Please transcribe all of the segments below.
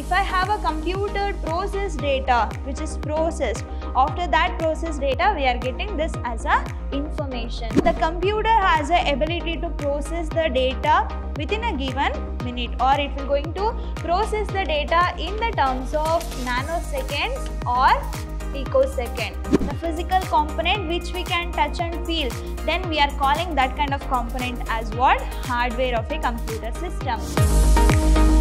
if I have a computer process data which is processed after that process data we are getting this as a information the computer has the ability to process the data within a given minute or it will going to process the data in the terms of nanoseconds or picosecond the physical component which we can touch and feel then we are calling that kind of component as what hardware of a computer system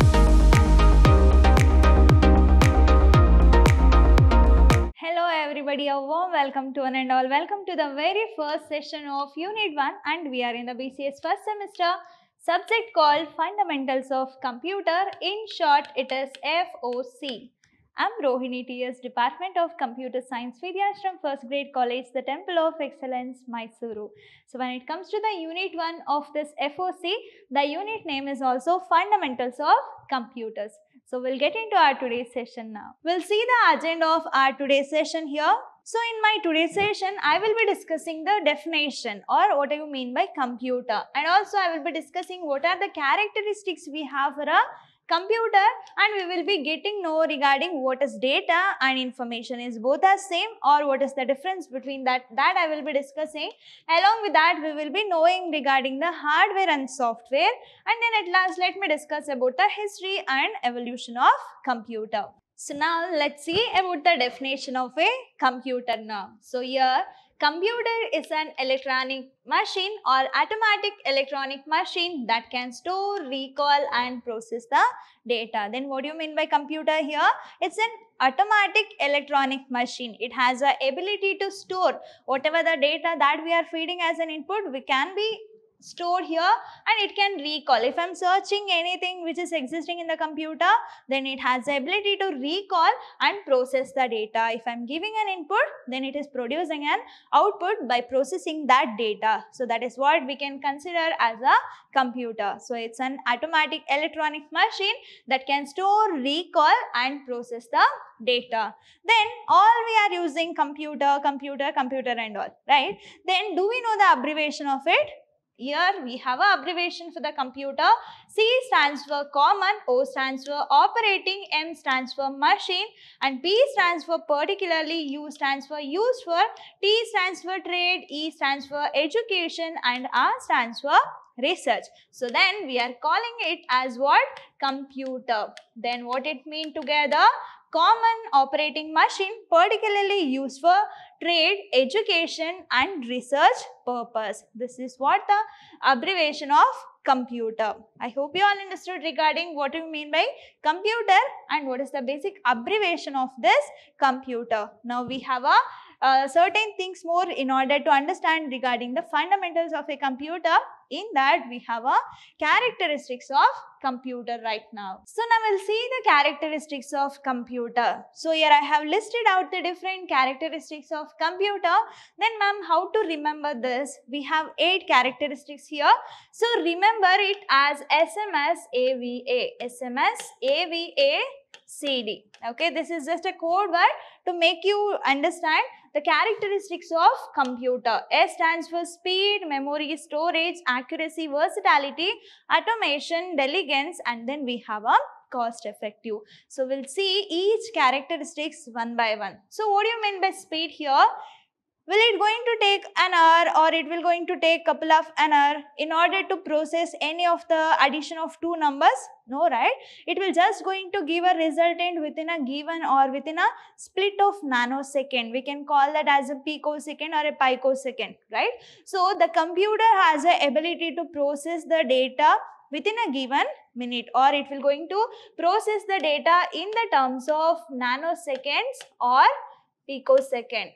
everybody, a warm welcome to one and all. Welcome to the very first session of Unit 1 and we are in the BCS first semester subject called Fundamentals of Computer. In short, it is FOC. I'm Rohini T.S. Department of Computer Science, Vidyashram First Grade College, the Temple of Excellence, Mysuru. So when it comes to the unit 1 of this FOC, the unit name is also Fundamentals of Computers. So we'll get into our today's session now. We'll see the agenda of our today's session here. So in my today's session, I will be discussing the definition or what do you mean by computer and also I will be discussing what are the characteristics we have for a computer and we will be getting know regarding what is data and information is both are same or what is the difference between that that I will be discussing along with that we will be knowing regarding the hardware and software and then at last let me discuss about the history and evolution of computer. So now let's see about the definition of a computer now. So here Computer is an electronic machine or automatic electronic machine that can store, recall and process the data. Then what do you mean by computer here? It's an automatic electronic machine. It has the ability to store whatever the data that we are feeding as an input, we can be stored here and it can recall. If I'm searching anything which is existing in the computer, then it has the ability to recall and process the data. If I'm giving an input, then it is producing an output by processing that data. So that is what we can consider as a computer. So it's an automatic electronic machine that can store, recall and process the data. Then all we are using computer, computer, computer and all, right? Then do we know the abbreviation of it? Here we have an abbreviation for the computer. C stands for common, O stands for operating, M stands for machine and P stands for particularly, U stands for used for, T stands for trade, E stands for education and R stands for research. So then we are calling it as what? Computer. Then what it mean together? common operating machine particularly used for trade, education and research purpose. This is what the abbreviation of computer. I hope you all understood regarding what you mean by computer and what is the basic abbreviation of this computer. Now we have a uh, certain things more in order to understand regarding the fundamentals of a computer in that we have a characteristics of computer right now. So now we'll see the characteristics of computer. So here I have listed out the different characteristics of computer. Then ma'am how to remember this? We have 8 characteristics here. So remember it as SMS AVA. SMS AVA CD. Okay, this is just a code word to make you understand the characteristics of computer. S stands for speed, memory, storage, accuracy, versatility, automation, diligence and then we have a cost effective. So, we'll see each characteristics one by one. So, what do you mean by speed here? will it going to take an hour or it will going to take couple of an hour in order to process any of the addition of two numbers no right it will just going to give a resultant within a given or within a split of nanosecond we can call that as a picosecond or a picosecond right so the computer has the ability to process the data within a given minute or it will going to process the data in the terms of nanoseconds or picosecond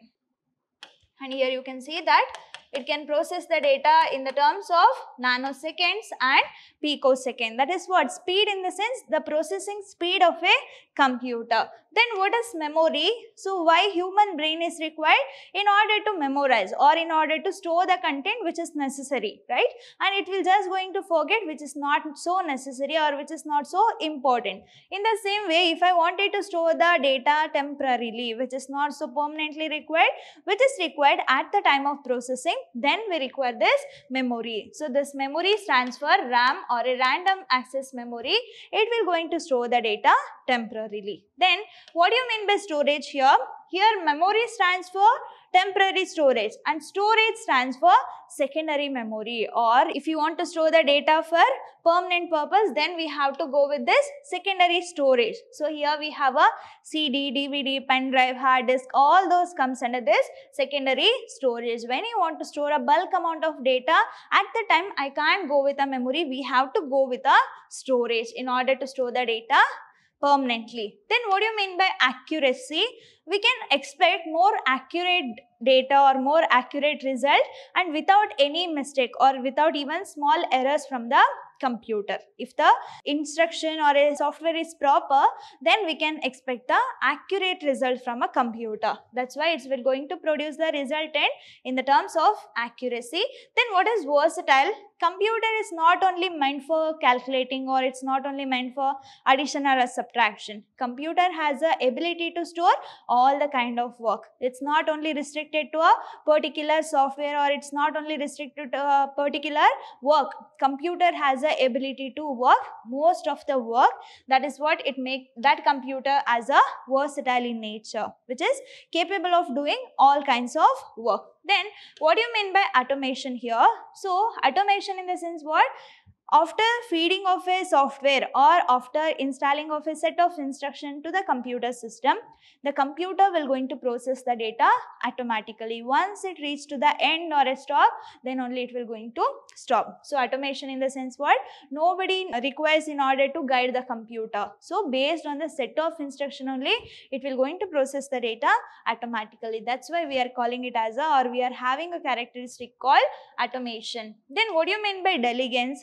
and here you can see that it can process the data in the terms of nanoseconds and picosecond. That is what speed in the sense the processing speed of a computer. Then what is memory? So why human brain is required? In order to memorize or in order to store the content which is necessary, right? And it will just going to forget which is not so necessary or which is not so important. In the same way, if I wanted to store the data temporarily, which is not so permanently required, which is required at the time of processing, then we require this memory. So this memory stands for RAM or a random access memory. It will going to store the data temporarily temporarily. Then what do you mean by storage here? Here memory stands for temporary storage and storage stands for secondary memory or if you want to store the data for permanent purpose then we have to go with this secondary storage. So here we have a CD, DVD, pen drive, hard disk all those comes under this secondary storage. When you want to store a bulk amount of data at the time I can't go with a memory we have to go with a storage in order to store the data permanently. Then what do you mean by accuracy? We can expect more accurate data or more accurate result and without any mistake or without even small errors from the computer. If the instruction or a software is proper, then we can expect the accurate result from a computer. That's why it's we're going to produce the resultant in the terms of accuracy. Then what is versatile? computer is not only meant for calculating or it's not only meant for addition or subtraction. Computer has the ability to store all the kind of work. It's not only restricted to a particular software or it's not only restricted to a particular work. Computer has the ability to work most of the work. That is what it make that computer as a versatile in nature, which is capable of doing all kinds of work. Then what do you mean by automation here? So automation in the sense what? After feeding of a software or after installing of a set of instruction to the computer system, the computer will going to process the data automatically. Once it reaches to the end or a stop, then only it will going to stop. So automation in the sense what? Nobody requires in order to guide the computer. So based on the set of instruction only, it will going to process the data automatically. That's why we are calling it as a or we are having a characteristic called automation. Then what do you mean by diligence?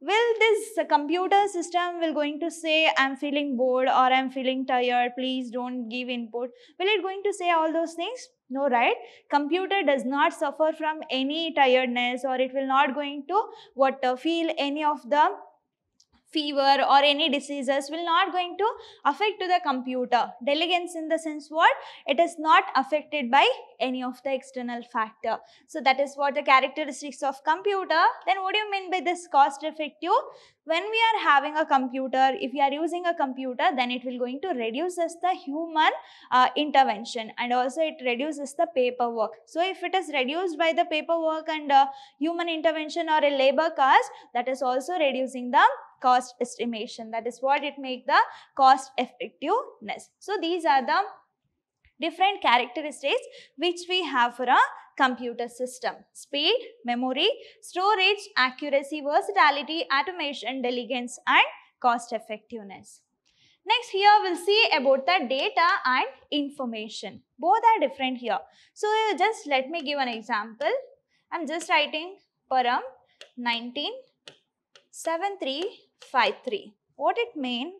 will this computer system will going to say i'm feeling bored or i'm feeling tired please don't give input will it going to say all those things no right computer does not suffer from any tiredness or it will not going to what uh, feel any of the fever or any diseases will not going to affect to the computer. Diligence in the sense what? It is not affected by any of the external factor. So that is what the characteristics of computer. Then what do you mean by this cost effective? When we are having a computer, if you are using a computer, then it will going to reduces the human uh, intervention and also it reduces the paperwork. So if it is reduced by the paperwork and uh, human intervention or a labor cost, that is also reducing the cost estimation. That is what it make the cost effectiveness. So these are the different characteristics which we have for a computer system. Speed, memory, storage, accuracy, versatility, automation, diligence and cost effectiveness. Next here we'll see about the data and information. Both are different here. So just let me give an example. I'm just writing Param 19 7353. What it mean?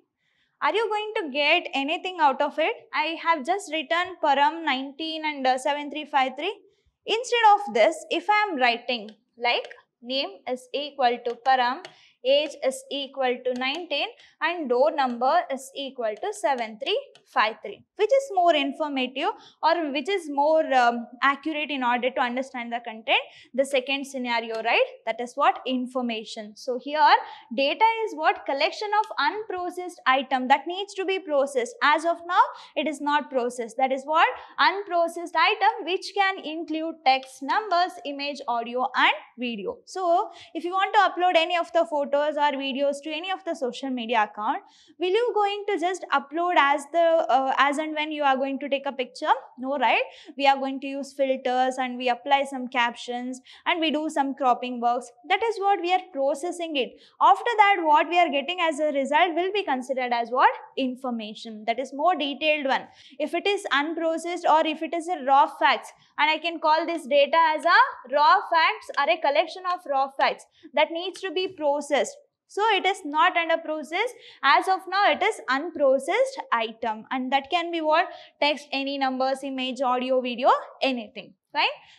Are you going to get anything out of it? I have just written param 19 and uh, 7353. Instead of this, if I am writing like name is equal to param age is equal to 19 and door number is equal to 7353 which is more informative or which is more um, accurate in order to understand the content the second scenario right that is what information so here data is what collection of unprocessed item that needs to be processed as of now it is not processed that is what unprocessed item which can include text numbers image audio and video so if you want to upload any of the photos photos or videos to any of the social media account, will you going to just upload as the uh, as and when you are going to take a picture? No, right? We are going to use filters and we apply some captions and we do some cropping works. That is what we are processing it. After that, what we are getting as a result will be considered as what? Information. That is more detailed one. If it is unprocessed or if it is a raw facts and I can call this data as a raw facts are a collection of raw facts that needs to be processed so it is not under process. As of now, it is unprocessed item and that can be what? Text, any numbers, image, audio, video, anything.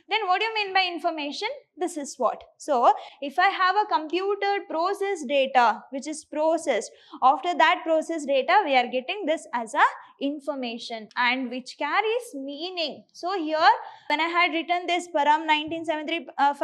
Then what do you mean by information? This is what? So, if I have a computer process data which is processed, after that process data we are getting this as a information and which carries meaning. So, here when I had written this Param 1973 uh,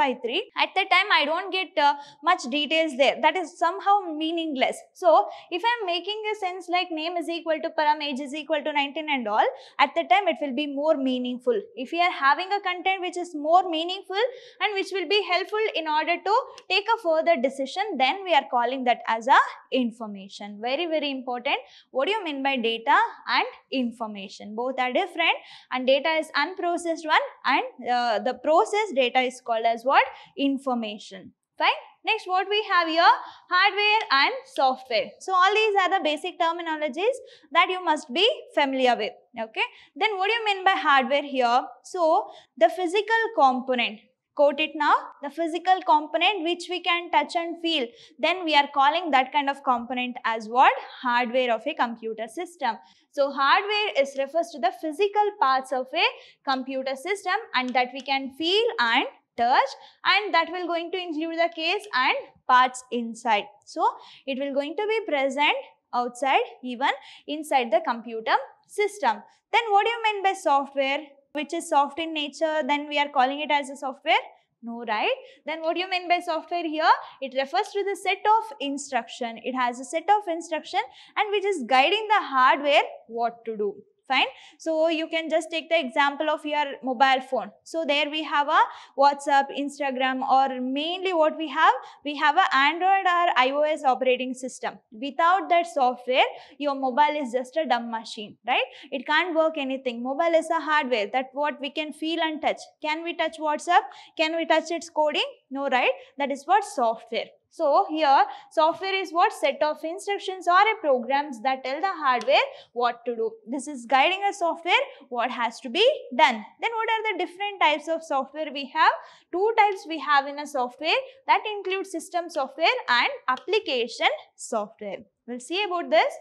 at the time I don't get uh, much details there. That is somehow meaningless. So, if I am making a sense like name is equal to Param, age is equal to 19 and all, at the time it will be more meaningful. If we are having a content content which is more meaningful and which will be helpful in order to take a further decision then we are calling that as a information very very important what do you mean by data and information both are different and data is unprocessed one and uh, the processed data is called as what information fine Next, what we have here, hardware and software. So, all these are the basic terminologies that you must be familiar with, okay. Then what do you mean by hardware here? So, the physical component, quote it now, the physical component which we can touch and feel, then we are calling that kind of component as what? Hardware of a computer system. So, hardware is refers to the physical parts of a computer system and that we can feel and touch and that will going to include the case and parts inside. So, it will going to be present outside even inside the computer system. Then what do you mean by software which is soft in nature then we are calling it as a software? No, right? Then what do you mean by software here? It refers to the set of instruction. It has a set of instruction and which is guiding the hardware what to do fine so you can just take the example of your mobile phone so there we have a whatsapp instagram or mainly what we have we have a android or ios operating system without that software your mobile is just a dumb machine right it can't work anything mobile is a hardware that what we can feel and touch can we touch whatsapp can we touch its coding no right that is what software so here software is what set of instructions or a programs that tell the hardware what to do. This is guiding a software what has to be done. Then what are the different types of software we have? Two types we have in a software that include system software and application software. We'll see about this.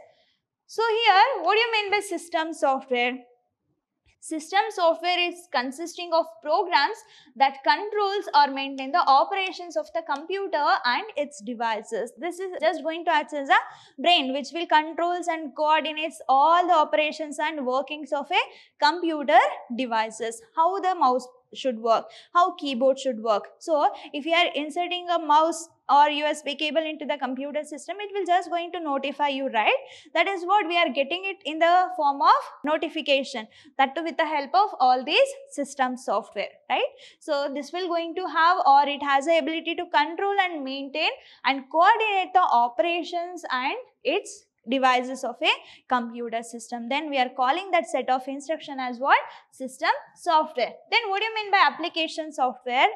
So here what do you mean by system software? System software is consisting of programs that controls or maintain the operations of the computer and its devices. This is just going to act as a brain which will controls and coordinates all the operations and workings of a computer devices. How the mouse should work, how keyboard should work. So if you are inserting a mouse or USB cable into the computer system, it will just going to notify you, right? That is what we are getting it in the form of notification. That too with the help of all these system software, right? So this will going to have or it has the ability to control and maintain and coordinate the operations and its devices of a computer system. Then we are calling that set of instruction as what? System software. Then what do you mean by application software?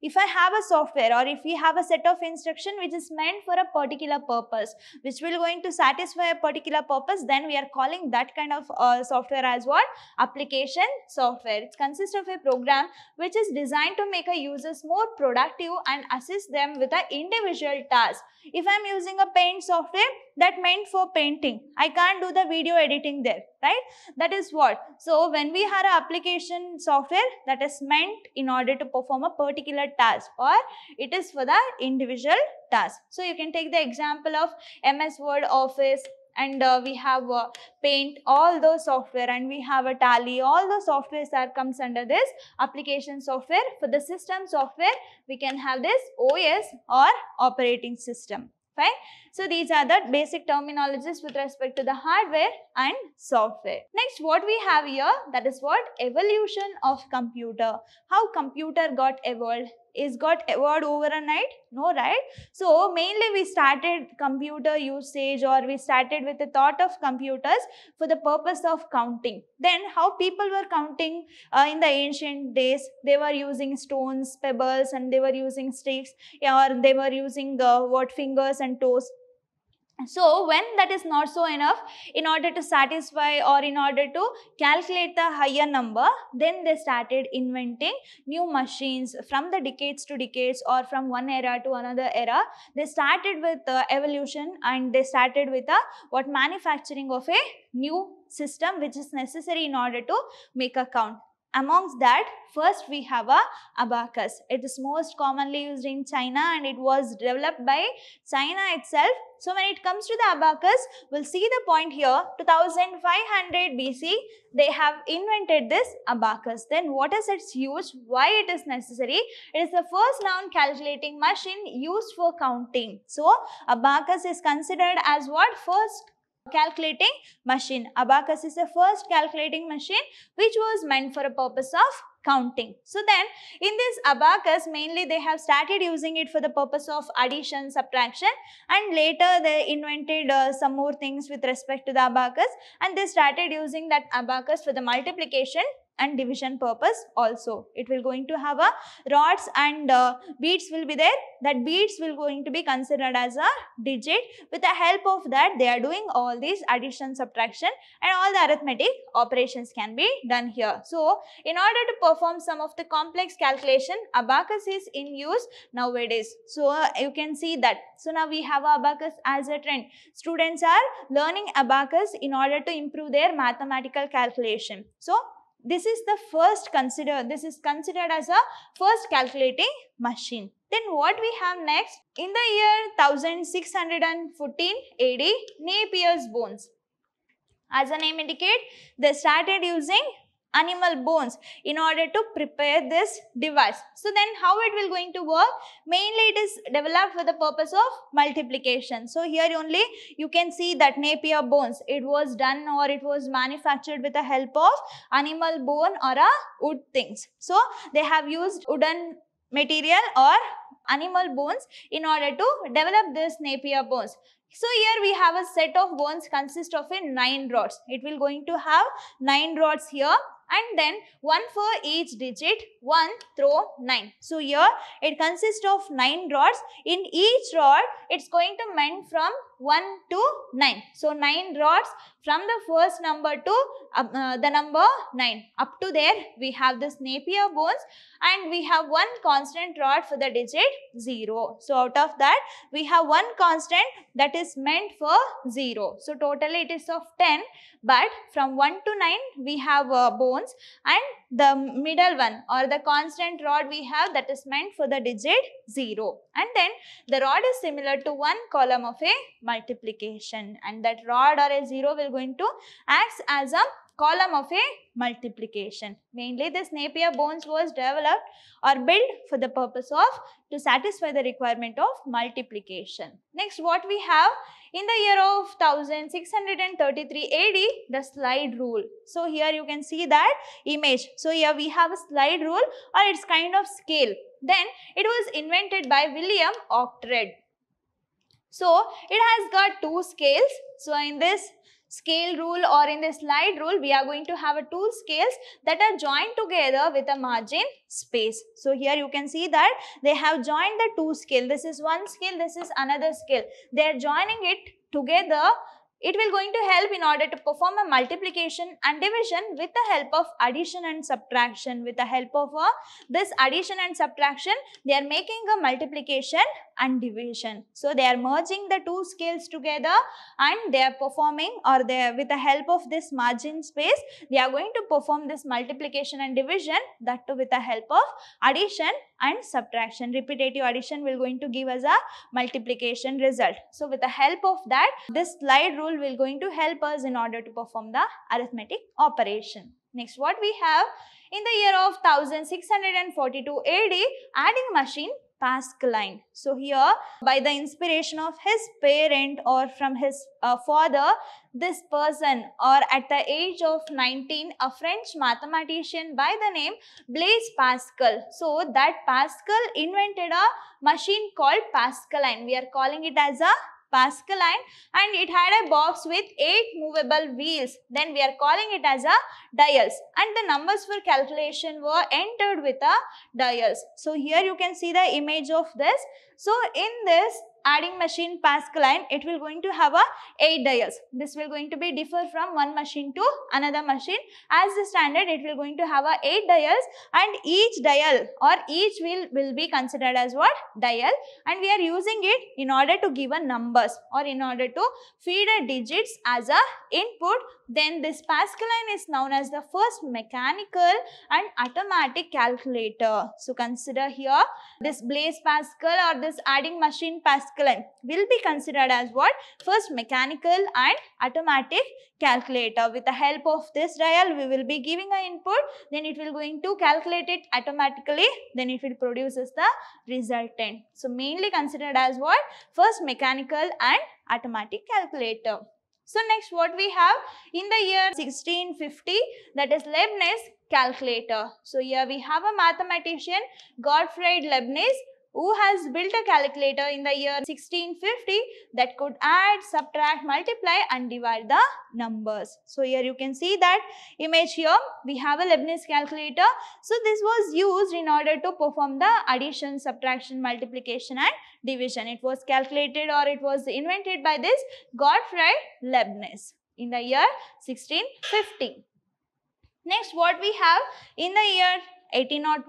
If I have a software or if we have a set of instruction which is meant for a particular purpose, which will going to satisfy a particular purpose, then we are calling that kind of uh, software as what? Application software. It consists of a program which is designed to make a users more productive and assist them with an individual task. If I'm using a paint software that meant for painting, I can't do the video editing there, right? That is what. So when we have an application software that is meant in order to perform a particular task or it is for the individual task. So you can take the example of MS Word, Office, and uh, we have uh, paint all those software and we have a tally all the softwares are comes under this application software for the system software we can have this os or operating system fine so these are the basic terminologies with respect to the hardware and software next what we have here that is what evolution of computer how computer got evolved is got award over a night? No, right? So mainly we started computer usage or we started with the thought of computers for the purpose of counting. Then how people were counting uh, in the ancient days, they were using stones, pebbles and they were using sticks or they were using uh, what fingers and toes. So when that is not so enough, in order to satisfy or in order to calculate the higher number, then they started inventing new machines from the decades to decades or from one era to another era. They started with the evolution and they started with the what manufacturing of a new system which is necessary in order to make a count. Amongst that, first we have a abacus. It is most commonly used in China and it was developed by China itself. So when it comes to the abacus, we'll see the point here, 2500 BC, they have invented this abacus. Then what is its use? Why it is necessary? It is the first noun calculating machine used for counting. So abacus is considered as what? First calculating machine. Abacus is the first calculating machine which was meant for a purpose of counting. So then in this abacus mainly they have started using it for the purpose of addition, subtraction and later they invented uh, some more things with respect to the abacus and they started using that abacus for the multiplication and division purpose also. It will going to have a rods and uh, beads will be there. That beads will going to be considered as a digit. With the help of that, they are doing all these addition, subtraction and all the arithmetic operations can be done here. So, in order to perform some of the complex calculation, abacus is in use nowadays. So, uh, you can see that. So, now we have abacus as a trend. Students are learning abacus in order to improve their mathematical calculation. So, this is the first consider, this is considered as a first calculating machine. Then what we have next? In the year 1614 AD, Napier's bones. As the name indicate, they started using animal bones in order to prepare this device. So then how it will going to work? Mainly it is developed for the purpose of multiplication. So here only you can see that Napier bones, it was done or it was manufactured with the help of animal bone or a wood things. So they have used wooden material or animal bones in order to develop this Napier bones. So here we have a set of bones consist of a 9 rods. It will going to have 9 rods here and then one for each digit 1 through 9. So here it consists of 9 rods. In each rod it's going to mend from 1 to 9. So 9 rods from the first number to uh, uh, the number 9. Up to there we have this Napier bones and we have one constant rod for the digit 0. So out of that we have one constant that is meant for 0. So totally it is of 10 but from 1 to 9 we have uh, bones and the middle one or the constant rod we have that is meant for the digit 0. And then the rod is similar to one column of a multiplication and that rod or a 0 will going to acts as a column of a multiplication. Mainly this Napier bones was developed or built for the purpose of to satisfy the requirement of multiplication. Next what we have in the year of 1633 AD the slide rule. So here you can see that image. So here we have a slide rule or its kind of scale. Then it was invented by William Octred. So it has got two scales. So in this scale rule or in the slide rule, we are going to have a two scales that are joined together with a margin space. So here you can see that they have joined the two scale. This is one scale, this is another scale. They are joining it together it will going to help in order to perform a multiplication and division with the help of addition and subtraction. With the help of uh, this addition and subtraction, they are making a multiplication and division. So, they are merging the two scales together and they are performing or they with the help of this margin space, they are going to perform this multiplication and division that too with the help of addition and subtraction. Repetitive addition will going to give us a multiplication result. So with the help of that, this slide rule will going to help us in order to perform the arithmetic operation. Next, what we have in the year of 1642 AD, adding machine Pascaline. So here by the inspiration of his parent or from his uh, father, this person or at the age of 19, a French mathematician by the name Blaise Pascal. So that Pascal invented a machine called Pascaline. We are calling it as a pascaline and it had a box with 8 movable wheels. Then we are calling it as a dials and the numbers for calculation were entered with a dials. So here you can see the image of this. So in this adding machine pascaline, it will going to have a 8 dials. This will going to be differ from one machine to another machine. As the standard, it will going to have a 8 dials and each dial or each wheel will be considered as what? Dial. And we are using it in order to give a numbers or in order to feed a digits as a input then this Pascaline is known as the first mechanical and automatic calculator. So consider here this Blaise Pascal or this adding machine Pascaline will be considered as what? First mechanical and automatic calculator. With the help of this dial we will be giving an input then it will going to calculate it automatically then it will produces the resultant. So mainly considered as what? First mechanical and automatic calculator. So next what we have in the year 1650 that is Leibniz calculator. So here we have a mathematician Gottfried Leibniz who has built a calculator in the year 1650 that could add, subtract, multiply and divide the numbers. So here you can see that image here we have a Leibniz calculator. So this was used in order to perform the addition, subtraction, multiplication and division. It was calculated or it was invented by this Gottfried Leibniz in the year 1650. Next, what we have in the year 1801,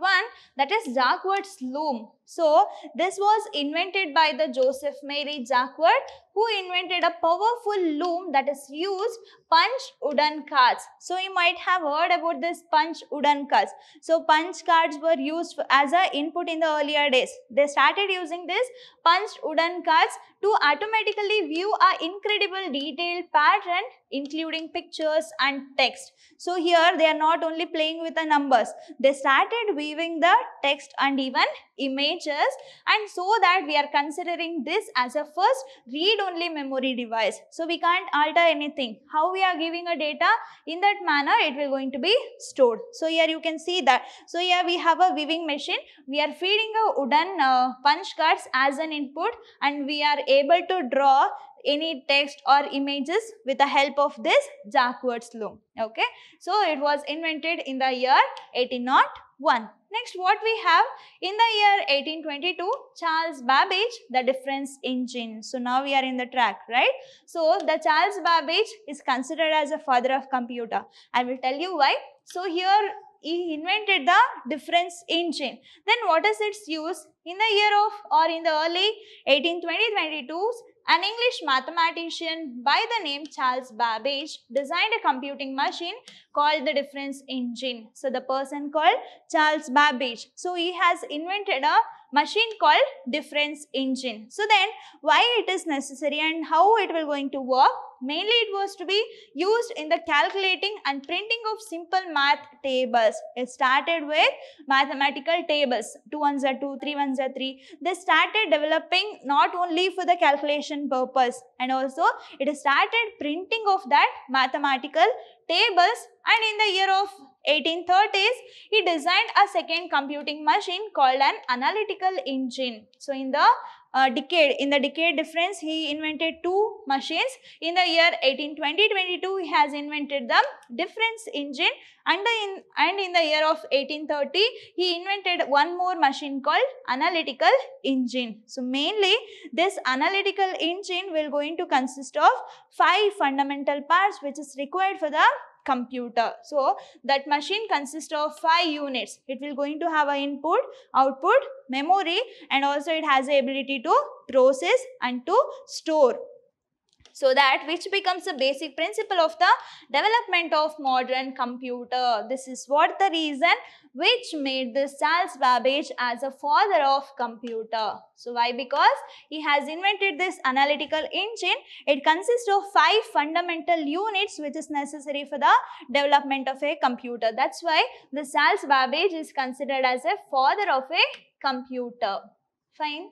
that is Jacques Loom. So this was invented by the Joseph Mary Jacquard who invented a powerful loom that is used punch wooden cards. So you might have heard about this punch wooden cards. So punch cards were used as an input in the earlier days. They started using this punch wooden cards to automatically view a incredible detailed pattern including pictures and text. So here they are not only playing with the numbers, they started weaving the text and even images and so that we are considering this as a first read only memory device. So we can't alter anything. How we are giving a data in that manner it will going to be stored. So here you can see that. So here we have a weaving machine. We are feeding a wooden uh, punch cards as an input and we are able to draw any text or images with the help of this Jacquard's loom. Okay. So, it was invented in the year 1801. Next, what we have in the year 1822, Charles Babbage, the difference engine. So, now we are in the track, right? So, the Charles Babbage is considered as a father of computer. I will tell you why. So, here he invented the difference engine. Then what is its use? In the year of or in the early 1820-22s, an English mathematician by the name Charles Babbage designed a computing machine called the difference engine. So the person called Charles Babbage. So he has invented a machine called difference engine. So then why it is necessary and how it will going to work? Mainly it was to be used in the calculating and printing of simple math tables. It started with mathematical tables 2 1s are 2, 3 1s are 3. They started developing not only for the calculation purpose and also it started printing of that mathematical tables and in the year of 1830s, he designed a second computing machine called an analytical engine. So in the uh, decade, in the decade difference, he invented two machines. In the year 1820-22, he has invented the difference engine and, the in, and in the year of 1830, he invented one more machine called analytical engine. So mainly, this analytical engine will going to consist of five fundamental parts which is required for the computer. So that machine consists of five units. It will going to have an input, output, memory and also it has the ability to process and to store. So that which becomes a basic principle of the development of modern computer. This is what the reason which made this Charles Babbage as a father of computer. So why? Because he has invented this analytical engine. It consists of five fundamental units which is necessary for the development of a computer. That's why the Charles Babbage is considered as a father of a computer. Fine.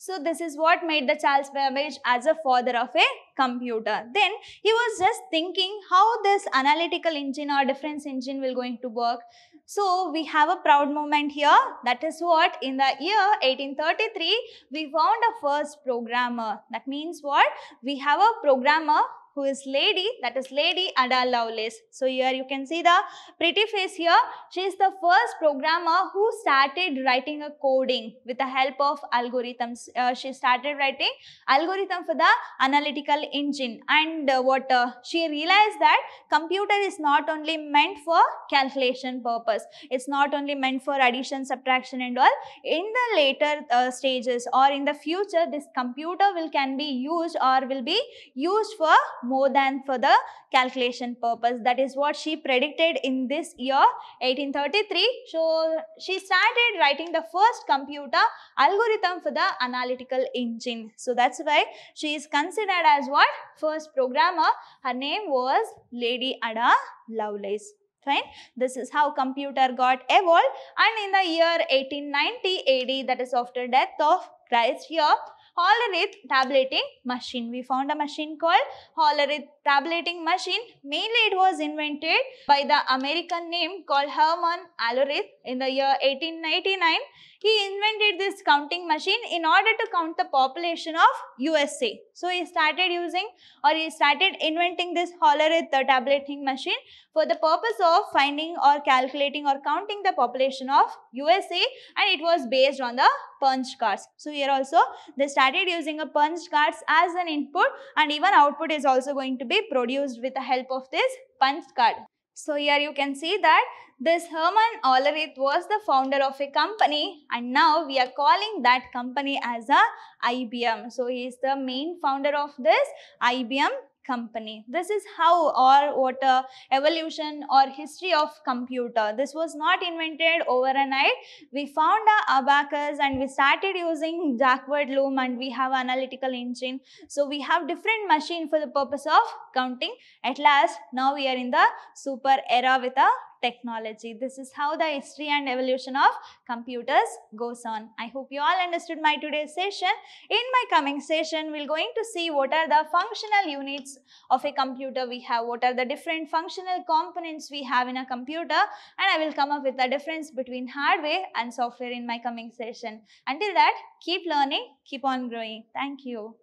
So this is what made the Charles Babbage as a father of a computer. Then he was just thinking how this analytical engine or difference engine will going to work. So we have a proud moment here. That is what in the year 1833, we found a first programmer. That means what? We have a programmer who is lady, that is Lady Ada Lovelace. So here you can see the pretty face here. She is the first programmer who started writing a coding with the help of algorithms. Uh, she started writing algorithm for the analytical engine and uh, what uh, she realized that computer is not only meant for calculation purpose. It's not only meant for addition, subtraction and all. In the later uh, stages or in the future, this computer will can be used or will be used for more than for the calculation purpose. That is what she predicted in this year 1833. So she started writing the first computer algorithm for the analytical engine. So that's why she is considered as what? First programmer. Her name was Lady Ada Lovelace. Fine. This is how computer got evolved and in the year 1890 AD that is after death of Christ here Hollerith tablating machine. We found a machine called Hollerith tablating machine. Mainly it was invented by the American name called Herman Hollerith in the year 1899. He invented this counting machine in order to count the population of USA. So he started using or he started inventing this Hollerith tabulating machine for the purpose of finding or calculating or counting the population of USA and it was based on the punch cards. So here also they started using a punch cards as an input and even output is also going to be produced with the help of this punch card. So here you can see that this Herman Ollerith was the founder of a company and now we are calling that company as a IBM. So he is the main founder of this IBM company. This is how or what uh, evolution or history of computer. This was not invented overnight. We found our abacus and we started using backward loom and we have analytical engine. So we have different machine for the purpose of counting. At last, now we are in the super era with a technology. This is how the history and evolution of computers goes on. I hope you all understood my today's session. In my coming session, we're going to see what are the functional units of a computer we have, what are the different functional components we have in a computer and I will come up with the difference between hardware and software in my coming session. Until that, keep learning, keep on growing. Thank you.